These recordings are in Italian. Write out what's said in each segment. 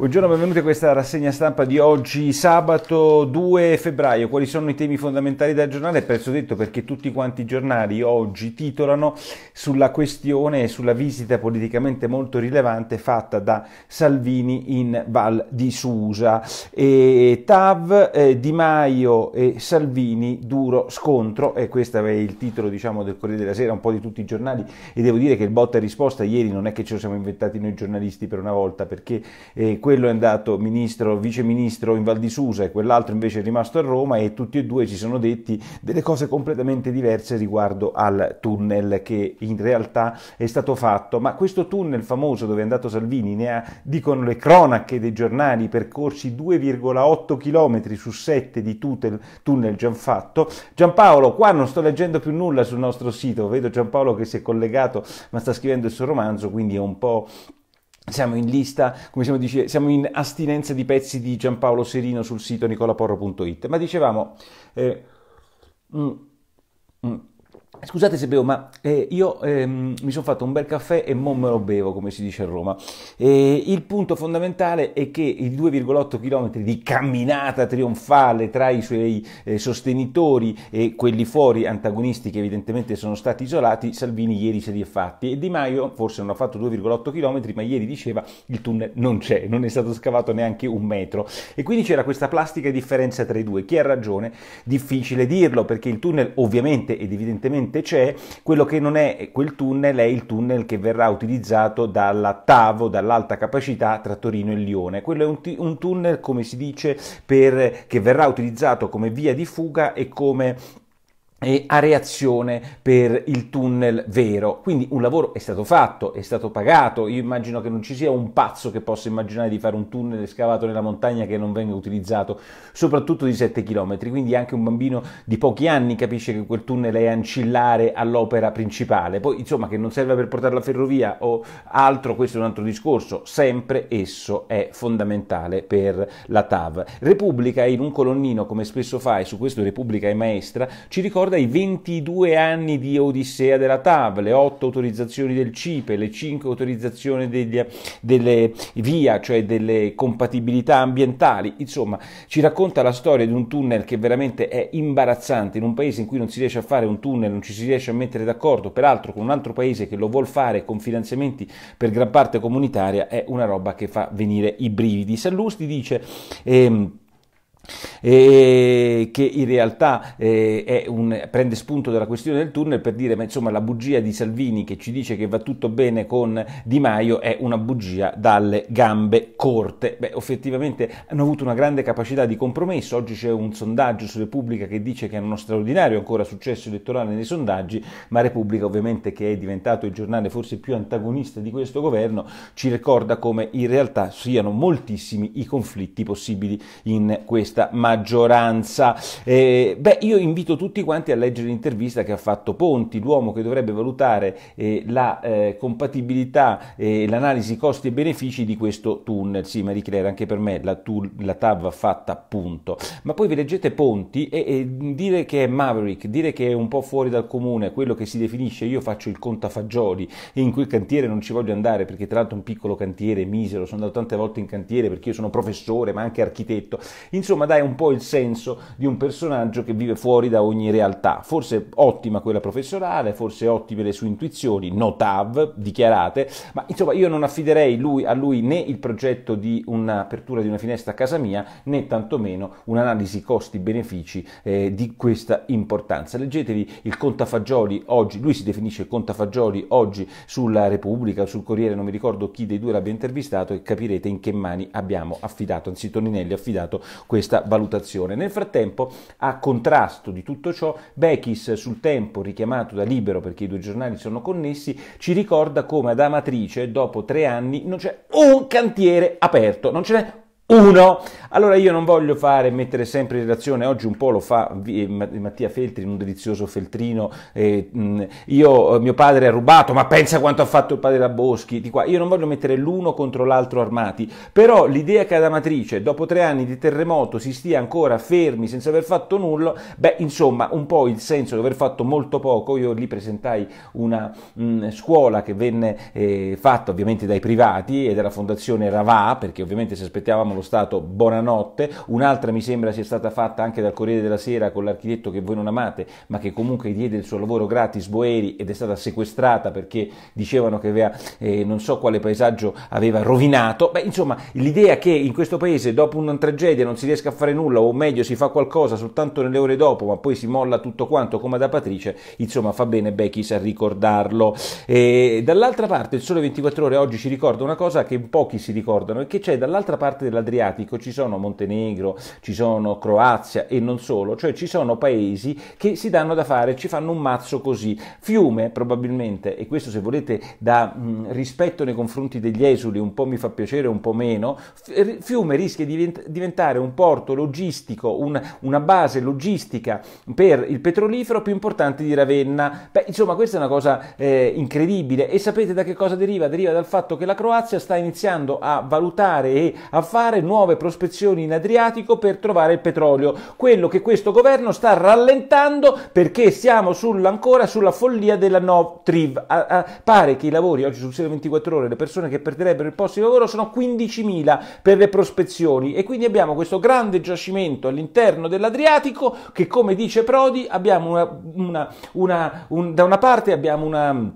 Buongiorno, benvenuti a questa rassegna stampa di oggi, sabato 2 febbraio. Quali sono i temi fondamentali del giornale? Prezzo detto perché tutti quanti i giornali oggi titolano sulla questione e sulla visita politicamente molto rilevante fatta da Salvini in Val di Susa. E Tav, eh, Di Maio e Salvini, duro scontro. E questo è il titolo diciamo, del Corriere della Sera, un po' di tutti i giornali. E devo dire che il botta e risposta ieri non è che ce lo siamo inventati noi giornalisti per una volta, perché eh, quello è andato ministro, vice ministro in Val di Susa e quell'altro invece è rimasto a Roma e tutti e due ci sono detti delle cose completamente diverse riguardo al tunnel che in realtà è stato fatto, ma questo tunnel famoso dove è andato Salvini ne ha, dicono le cronache dei giornali, percorsi 2,8 km su 7 di tutel, tunnel già fatto. Giampaolo, qua non sto leggendo più nulla sul nostro sito, vedo Giampaolo che si è collegato ma sta scrivendo il suo romanzo, quindi è un po' siamo in lista, come siamo, dice, siamo in astinenza di pezzi di Giampaolo Serino sul sito nicolaporro.it, ma dicevamo... Eh, mm, mm, Scusate se bevo, ma eh, io ehm, mi sono fatto un bel caffè e non me lo bevo, come si dice a Roma. E il punto fondamentale è che i 2,8 km di camminata trionfale tra i suoi eh, sostenitori e quelli fuori antagonisti che evidentemente sono stati isolati, Salvini ieri se li è fatti e Di Maio forse non ha fatto 2,8 km, ma ieri diceva il tunnel non c'è, non è stato scavato neanche un metro. E quindi c'era questa plastica differenza tra i due. Chi ha ragione? Difficile dirlo perché il tunnel ovviamente ed evidentemente evidentemente c'è, quello che non è quel tunnel è il tunnel che verrà utilizzato dalla TAVO, dall'alta capacità tra Torino e Lione. Quello è un, t- un tunnel, come si dice, per, che verrà utilizzato come via di fuga e come e a reazione per il tunnel vero. Quindi un lavoro è stato fatto, è stato pagato. Io immagino che non ci sia un pazzo che possa immaginare di fare un tunnel scavato nella montagna che non venga utilizzato, soprattutto di 7 km. Quindi anche un bambino di pochi anni capisce che quel tunnel è ancillare all'opera principale. Poi, insomma, che non serve per portare la ferrovia o altro, questo è un altro discorso. Sempre esso è fondamentale per la TAV. Repubblica in un colonnino, come spesso fai su questo Repubblica e Maestra, ci ricorda Ricorda i 22 anni di Odissea della TAV, le 8 autorizzazioni del CIPE, le 5 autorizzazioni degli, delle VIA, cioè delle compatibilità ambientali. Insomma, ci racconta la storia di un tunnel che veramente è imbarazzante in un paese in cui non si riesce a fare un tunnel, non ci si riesce a mettere d'accordo, peraltro con un altro paese che lo vuole fare con finanziamenti per gran parte comunitaria, è una roba che fa venire i brividi. Sallusti dice... Ehm, eh, che in realtà eh, un, prende spunto dalla questione del tunnel per dire ma insomma la bugia di Salvini che ci dice che va tutto bene con Di Maio è una bugia dalle gambe corte. Beh, effettivamente hanno avuto una grande capacità di compromesso, oggi c'è un sondaggio su Repubblica che dice che hanno uno straordinario ancora successo elettorale nei sondaggi, ma Repubblica ovviamente che è diventato il giornale forse più antagonista di questo governo ci ricorda come in realtà siano moltissimi i conflitti possibili in questa questa maggioranza. Eh, beh, io invito tutti quanti a leggere l'intervista che ha fatto Ponti, l'uomo che dovrebbe valutare eh, la eh, compatibilità e eh, l'analisi costi e benefici di questo tunnel. Sì, Marie Claire, anche per me la, tu, la TAV va fatta appunto. Ma poi vi leggete Ponti e, e, dire che è Maverick, dire che è un po' fuori dal comune, quello che si definisce io faccio il contafagioli e in quel cantiere non ci voglio andare perché tra l'altro è un piccolo cantiere, misero, sono andato tante volte in cantiere perché io sono professore ma anche architetto. Insomma, Canada è un po' il senso di un personaggio che vive fuori da ogni realtà. Forse ottima quella professionale, forse ottime le sue intuizioni, notav, dichiarate, ma insomma io non affiderei lui, a lui né il progetto di un'apertura di una finestra a casa mia, né tantomeno un'analisi costi-benefici eh, di questa importanza. Leggetevi il Contafagioli oggi, lui si definisce Contafagioli oggi sulla Repubblica, sul Corriere, non mi ricordo chi dei due l'abbia intervistato e capirete in che mani abbiamo affidato, anzi Toninelli ha affidato questa questa valutazione. Nel frattempo, a contrasto di tutto ciò, Bechis sul tempo richiamato da Libero perché i due giornali sono connessi, ci ricorda come ad Amatrice dopo tre anni non c'è un cantiere aperto, non ce n'è 1. Allora io non voglio fare, mettere sempre in relazione, oggi un po' lo fa eh, Mattia Feltri, in un delizioso feltrino, eh, io, eh, mio padre ha rubato, ma pensa quanto ha fatto il padre Laboschi di qua. io non voglio mettere l'uno contro l'altro armati, però l'idea che ad Amatrice, dopo tre anni di terremoto, si stia ancora fermi senza aver fatto nulla, beh insomma un po' il senso di aver fatto molto poco, io lì presentai una mh, scuola che venne eh, fatta ovviamente dai privati e dalla fondazione Ravà, perché ovviamente se aspettavamo lo sono stato Buonanotte, un'altra mi sembra sia stata fatta anche dal Corriere della Sera con l'architetto che voi non amate, ma che comunque diede il suo lavoro gratis Boeri ed è stata sequestrata perché dicevano che aveva eh, non so quale paesaggio aveva rovinato. Beh, insomma, l'idea che in questo paese dopo una tragedia non si riesca a fare nulla o meglio si fa qualcosa soltanto nelle ore dopo, ma poi si molla tutto quanto come da Patrice, insomma, fa bene Bechis a ricordarlo. E, dall'altra parte il Sole 24 Ore oggi ci ricorda una cosa che pochi si ricordano e che c'è dall'altra parte della Adriatico ci sono Montenegro, ci sono Croazia e non solo, cioè ci sono paesi che si danno da fare, ci fanno un mazzo così. Fiume probabilmente, e questo se volete da mh, rispetto nei confronti degli esuli un po' mi fa piacere, un po' meno, Fiume rischia di diventare un porto logistico, un, una base logistica per il petrolifero più importante di Ravenna. Beh, insomma questa è una cosa eh, incredibile e sapete da che cosa deriva? Deriva dal fatto che la Croazia sta iniziando a valutare e a fare esplorare nuove prospezioni in Adriatico per trovare il petrolio, quello che questo governo sta rallentando perché siamo sull ancora sulla follia della no triv. A, a, pare che i lavori oggi sul 24 ore, le persone che perderebbero il posto di lavoro sono 15.000 per le prospezioni e quindi abbiamo questo grande giacimento all'interno dell'Adriatico che come dice Prodi abbiamo una, una, una un, da una parte abbiamo una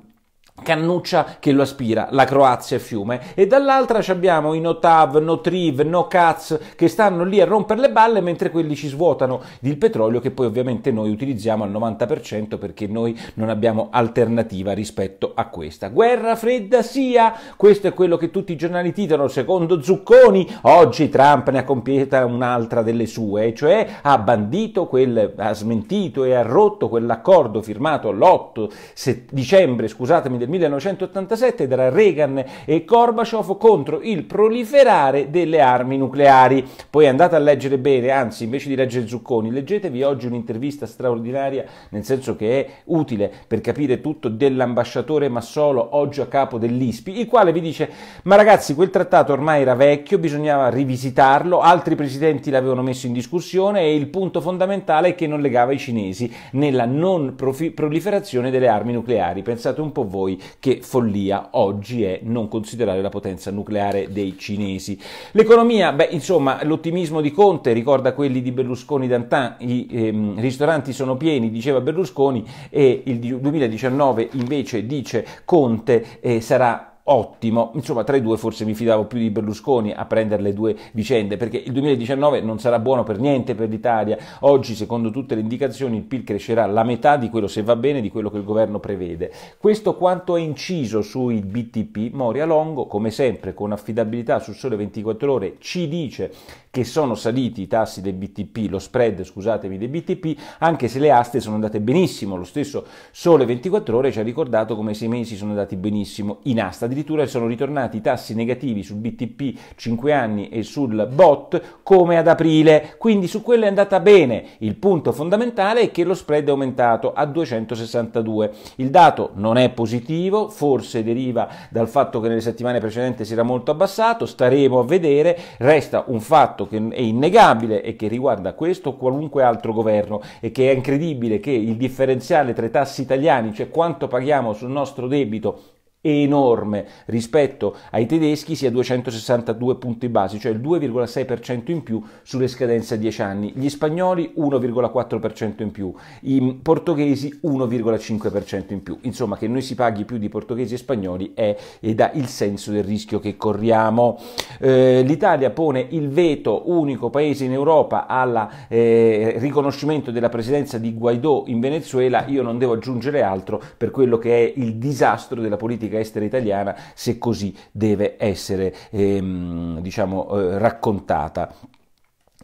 Cannuccia che lo aspira, la Croazia e Fiume, e dall'altra abbiamo i Notav, Notriv, Nocaz che stanno lì a rompere le balle mentre quelli ci svuotano il petrolio che poi ovviamente noi utilizziamo al 90% perché noi non abbiamo alternativa rispetto a questa. Guerra fredda sia, questo è quello che tutti i giornali titolano secondo Zucconi, oggi Trump ne ha compiuta un'altra delle sue, cioè ha bandito quel, ha smentito e ha rotto quell'accordo firmato l'8 dicembre, scusatemi del 1987 tra Reagan e Gorbaciov contro il proliferare delle armi nucleari. Poi andate a leggere bene, anzi invece di leggere Zucconi, leggetevi oggi un'intervista straordinaria, nel senso che è utile per capire tutto dell'ambasciatore Massolo, oggi a capo dell'ISPI, il quale vi dice ma ragazzi quel trattato ormai era vecchio, bisognava rivisitarlo, altri presidenti l'avevano messo in discussione e il punto fondamentale è che non legava i cinesi nella non proliferazione delle armi nucleari. Pensate un po' voi noi che follia oggi è non considerare la potenza nucleare dei cinesi. L'economia, beh, insomma, l'ottimismo di Conte ricorda quelli di Berlusconi d'antan, i ehm, ristoranti sono pieni, diceva Berlusconi, e il 2019 invece dice Conte eh, sarà ottimo, insomma tra i due forse mi fidavo più di Berlusconi a prendere le due vicende, perché il 2019 non sarà buono per niente per l'Italia, oggi secondo tutte le indicazioni il PIL crescerà la metà di quello se va bene di quello che il governo prevede. Questo quanto è inciso sui BTP, Moria Longo come sempre con affidabilità su sole 24 ore ci dice che sono saliti i tassi dei BTP, lo spread scusatemi dei BTP, anche se le aste sono andate benissimo, lo stesso sole 24 ore ci ha ricordato come sei mesi sono andati benissimo in asta addirittura sono ritornati i tassi negativi sul BTP 5 anni e sul BOT come ad aprile, quindi su quello è andata bene. Il punto fondamentale è che lo spread è aumentato a 262. Il dato non è positivo, forse deriva dal fatto che nelle settimane precedenti si era molto abbassato, staremo a vedere, resta un fatto che è innegabile e che riguarda questo o qualunque altro governo e che è incredibile che il differenziale tra i tassi italiani, cioè quanto paghiamo sul nostro debito enorme rispetto ai tedeschi sia 262 punti base, cioè il 2,6% in più sulle scadenze a 10 anni, gli spagnoli 1,4% in più, i portoghesi 1,5% in più. Insomma, che noi si paghi più di portoghesi e spagnoli è ed ha il senso del rischio che corriamo. Eh, L'Italia pone il veto, unico paese in Europa, al eh, riconoscimento della presidenza di Guaidó in Venezuela. Io non devo aggiungere altro per quello che è il disastro della politica politica estera italiana se così deve essere ehm, diciamo, eh, raccontata.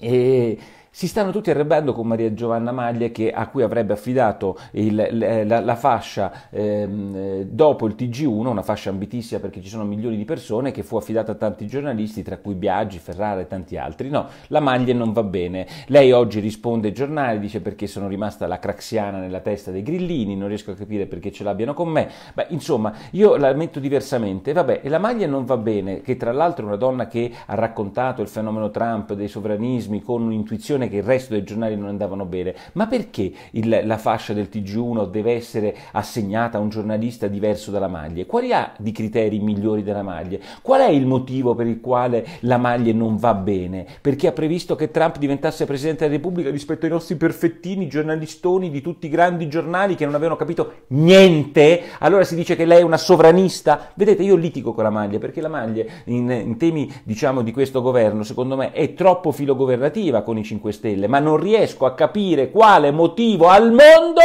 E si stanno tutti arrabbiando con Maria Giovanna Maglia che, a cui avrebbe affidato il, eh, la, la, fascia ehm, eh, dopo il TG1, una fascia ambitissima perché ci sono milioni di persone, che fu affidata a tanti giornalisti, tra cui Biaggi, Ferrara e tanti altri. No, la Maglia non va bene. Lei oggi risponde ai giornali, dice perché sono rimasta la craxiana nella testa dei grillini, non riesco a capire perché ce l'abbiano con me. Beh, insomma, io la metto diversamente. Vabbè, e la Maglia non va bene, che tra l'altro è una donna che ha raccontato il fenomeno Trump, dei sovranismi, con un'intuizione che il resto dei giornali non andavano bene. Ma perché il, la fascia del TG1 deve essere assegnata a un giornalista diverso dalla maglia? Quali ha di criteri migliori della maglia? Qual è il motivo per il quale la maglia non va bene? Perché ha previsto che Trump diventasse Presidente della Repubblica rispetto ai nostri perfettini giornalistoni di tutti i grandi giornali che non avevano capito niente? Allora si dice che lei è una sovranista? Vedete, io litigo con la maglia perché la maglia in, in temi diciamo, di questo governo secondo me è troppo filogovernativa con i 5 5 Stelle, ma non riesco a capire quale motivo al mondo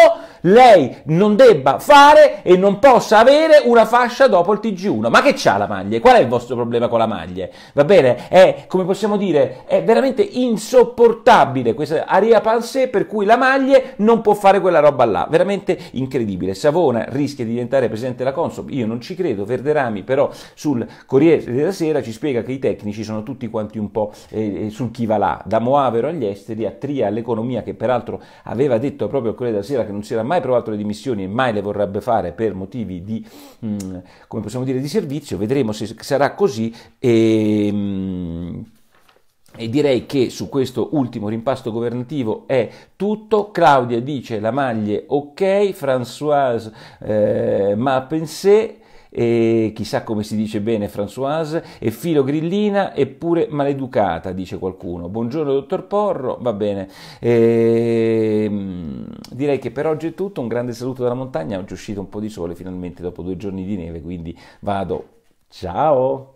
lei non debba fare e non possa avere una fascia dopo il TG1. Ma che c'ha la maglia? Qual è il vostro problema con la maglia? Va bene? È, come possiamo dire, è veramente insopportabile questa aria panse per cui la maglia non può fare quella roba là. Veramente incredibile. Savona rischia di diventare presidente della Consob, io non ci credo. Verderami però sul Corriere della Sera ci spiega che i tecnici sono tutti quanti un po' eh, eh sul chi va là, da Moavero agli esteri, a Tria all'economia, che peraltro aveva detto proprio il Corriere della Sera che non si era mai mai provato le dimissioni e mai le vorrebbe fare per motivi di, mm, come possiamo dire, di servizio, vedremo se sarà così e... Mm, e direi che su questo ultimo rimpasto governativo è tutto. Claudia dice la maglia ok, Françoise eh, ma pensé e chissà come si dice bene Françoise, e filo grillina eppure maleducata, dice qualcuno. Buongiorno dottor Porro, va bene. E, ehm, direi che per oggi è tutto, un grande saluto dalla montagna, oggi è uscito un po' di sole finalmente dopo due giorni di neve, quindi vado. Ciao!